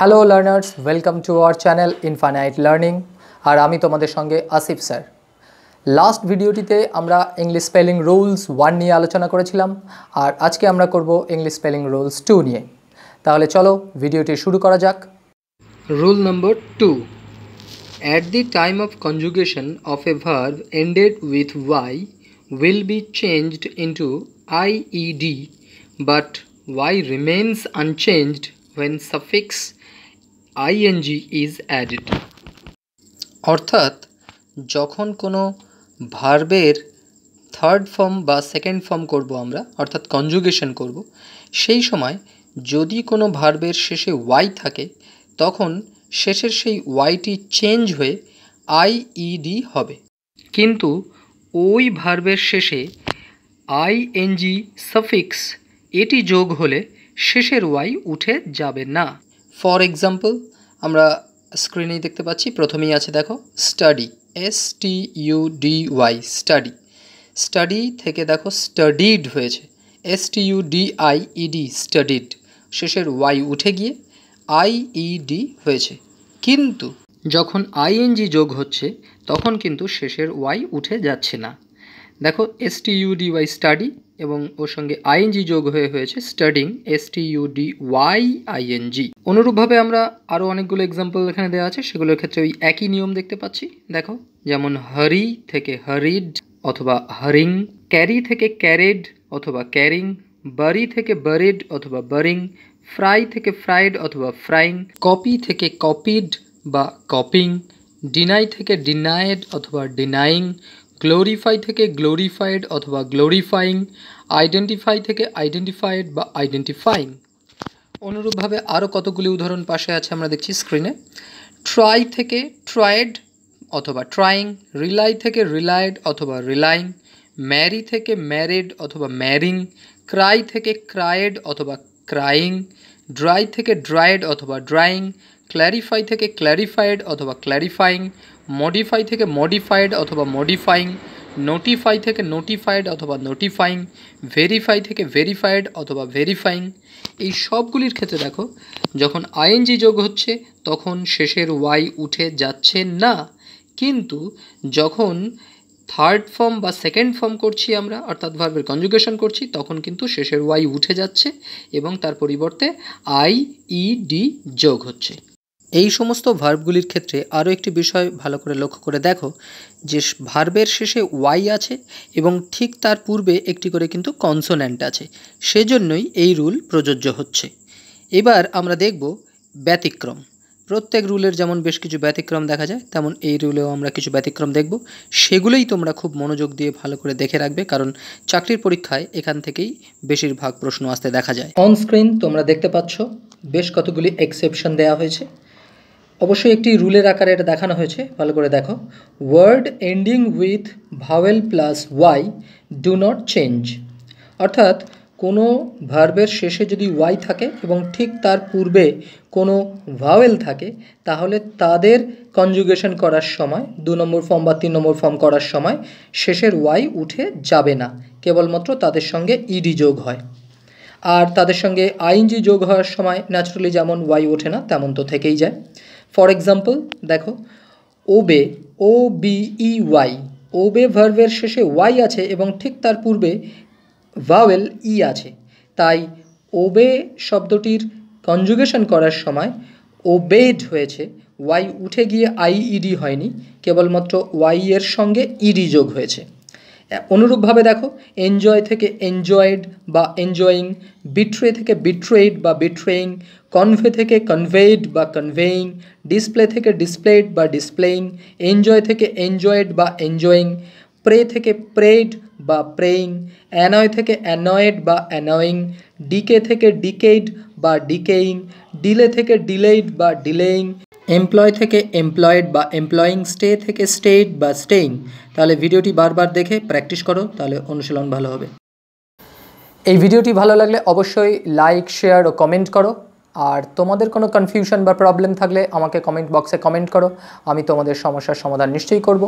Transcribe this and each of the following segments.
hello learners welcome to our channel infinite learning আর আমি তোমাদের সঙ্গে আসিফ স্যার লাস্ট ভিডিওটিতে আমরা ইংলিশ স্পেলিং রুলস ওয়ান নিয়ে আলোচনা করেছিলাম আর আজকে আমরা করব ইংলিশ স্পেলিং রুলস টু নিয়ে তাহলে চলো ভিডিওটি শুরু করা যাক rule number two at the time of conjugation of a verb ended with Y will be changed into IED but Y remains unchanged when suffix ing is added অর্থাৎ যখন কোনো ভার্বের থার্ড ফর্ম বা সেকেন্ড ফর্ম করব আমরা অর্থাৎ conjugation করব সেই সময় যদি কোনো ভার্বের শেষে ওয়াই থাকে তখন শেষের সেই ওয়াইটি চেঞ্জ হয়ে আইইডি হবে কিন্তু ওই ভার্বের শেষে আইএনজি সাফিক্স এটি যোগ হলে শেষের ওয়াই উঠে যাবে না ফর এক্সাম্পল আমরা স্ক্রিনেই দেখতে পাচ্ছি প্রথমেই আছে দেখো study S T U D Y study study থেকে দেখো স্টাডিড হয়েছে S T U D I E D studied শেষের ওয়াই উঠে গিয়ে আই ডি e হয়েছে কিন্তু যখন আইএনজি যোগ হচ্ছে তখন কিন্তু শেষের ওয়াই উঠে যাচ্ছে না দেখো এস টি স্টাডি এবং ওর সঙ্গে আইএনজি যোগ হয়ে হয়েছে studying S T D Y I N G অনুরূপভাবে আমরা আরও অনেকগুলো এক্সাম্পল এখানে দেওয়া আছে সেগুলোর ক্ষেত্রে ওই একই নিয়ম দেখতে পাচ্ছি দেখো যেমন হরি থেকে হরিড অথবা হরিং ক্যারি থেকে ক্যারেড অথবা ক্যারিং বারি থেকে বারিড অথবা বারিং ফ্রাই থেকে ফ্রাইড অথবা ফ্রাইং কপি থেকে কপিড বা কপিং ডিনাই থেকে ডিনায়েড অথবা ডিনাইং গ্লোরিফাই থেকে গ্লোরিফাইড অথবা গ্লোরিফাইং আইডেন্টিফাই থেকে আইডেন্টিফাইড বা আইডেন্টিফাইং অনুরূপভাবে আরও কতগুলি উদাহরণ পাশে আছে আমরা দেখছি স্ক্রিনে ট্রাই থেকে ট্রায়েড অথবা ট্রাইং রিলাই থেকে রিলায়েড অথবা রিলাইং ম্যারি থেকে ম্যারেড অথবা ম্যারিং ক্রাই থেকে ক্রায়েড অথবা ক্রাইং ড্রাই থেকে ড্রায়েড অথবা ড্রাইং ক্ল্যারিফাই থেকে ক্ল্যারিফাইড অথবা ক্ল্যারিফাইং মডিফাই থেকে মডিফাইড অথবা মডিফাইং নোটিফাই থেকে নোটিফাইড অথবা নোটিফাইং ভেরিফাই থেকে ভেরিফাইড অথবা ভেরিফাইং এই সবগুলির ক্ষেত্রে দেখো যখন আইএনজি যোগ হচ্ছে তখন শেষের ওয়াই উঠে যাচ্ছে না কিন্তু যখন থার্ড ফর্ম বা সেকেন্ড ফর্ম করছি আমরা অর্থাৎ ভার্বের কনজুগেশন করছি তখন কিন্তু শেষের ওয়াই উঠে যাচ্ছে এবং তার পরিবর্তে আই ই ডি যোগ হচ্ছে এই সমস্ত ভার্বগুলির ক্ষেত্রে আরও একটি বিষয় ভালো করে লক্ষ্য করে দেখো যে ভার্বের শেষে ওয়াই আছে এবং ঠিক তার পূর্বে একটি করে কিন্তু কনসোন্যান্ট আছে সেজন্যই এই রুল প্রযোজ্য হচ্ছে এবার আমরা দেখব ব্যতিক্রম প্রত্যেক রুলের যেমন বেশ কিছু ব্যতিক্রম দেখা যায় তেমন এই রুলেও আমরা কিছু ব্যতিক্রম দেখব সেগুলোই তোমরা খুব মনোযোগ দিয়ে ভালো করে দেখে রাখবে কারণ চাকরির পরীক্ষায় এখান থেকেই বেশিরভাগ প্রশ্ন আসতে দেখা যায় অনস্ক্রিন তোমরা দেখতে পাচ্ছ বেশ কতগুলি এক্সেপশন দেয়া হয়েছে অবশ্যই একটি রুলের আকারে এটা দেখানো হয়েছে ভালো করে দেখো word ending with vowel plus Y do not change অর্থাৎ কোনো ভার্বের শেষে যদি ওয়াই থাকে এবং ঠিক তার পূর্বে কোনো ভাওয়েল থাকে তাহলে তাদের কনজুগেশন করার সময় দু নম্বর ফর্ম বা তিন নম্বর ফর্ম করার সময় শেষের ওয়াই উঠে যাবে না কেবলমাত্র তাদের সঙ্গে ইডি যোগ হয় আর তাদের সঙ্গে আইনজি যোগ হওয়ার সময় ন্যাচুরালি যেমন ওয়াই ওঠে না তেমন তো থেকেই যায় ফর এক্সাম্পল দেখো ওবে ও বিই ওয়াই ওবে ভার্ভের শেষে ওয়াই আছে এবং ঠিক তার পূর্বে ভাওয়েল ই e আছে তাই ওবে শব্দটির কনজুগেশন করার সময় ওবেড হয়েছে ওয়াই উঠে গিয়ে আইইডি e হয়নি কেবলমাত্র ওয়াই এর সঙ্গে ইডি e যোগ হয়েছে অনুরূপভাবে দেখো এনজয় থেকে এনজয়েড বা এনজয়িং বিট্রে থেকে বিট্রেড বা বিট্রেইং কনভে থেকে কনভেড বা কনভেইং ডিসপ্লে থেকে ডিসপ্লেড বা ডিসপ্লেইং এনজয় থেকে এনজয়েড বা এনজয়িং প্রে থেকে প্রেড বা প্রেইং অ্যানয় থেকে অ্যানয়েড বা অ্যানয়িং ডিকে থেকে ডিকেড বা ডিকেইং ডিলে থেকে ডিলেইড বা ডিলেইং এমপ্লয় থেকে এমপ্লয়েড বা এমপ্লয়িং স্টে থেকে স্টেড বা স্টেইং তাহলে ভিডিওটি বারবার দেখে প্র্যাকটিস করো তাহলে অনুশীলন ভালো হবে এই ভিডিওটি ভালো লাগলে অবশ্যই লাইক শেয়ার ও কমেন্ট করো আর তোমাদের কোনো কনফিউশন বা প্রবলেম থাকলে আমাকে কমেন্ট বক্সে কমেন্ট করো আমি তোমাদের সমস্যার সমাধান নিশ্চয়ই করব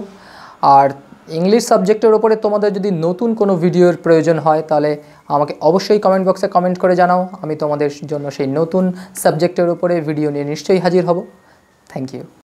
আর ইংলিশ সাবজেক্টের ওপরে তোমাদের যদি নতুন কোনো ভিডিওর প্রয়োজন হয় তাহলে আমাকে অবশ্যই কমেন্ট বক্সে কমেন্ট করে জানাও আমি তোমাদের জন্য সেই নতুন সাবজেক্টের ওপরে ভিডিও নিয়ে নিশ্চয়ই হাজির হব থ্যাংক ইউ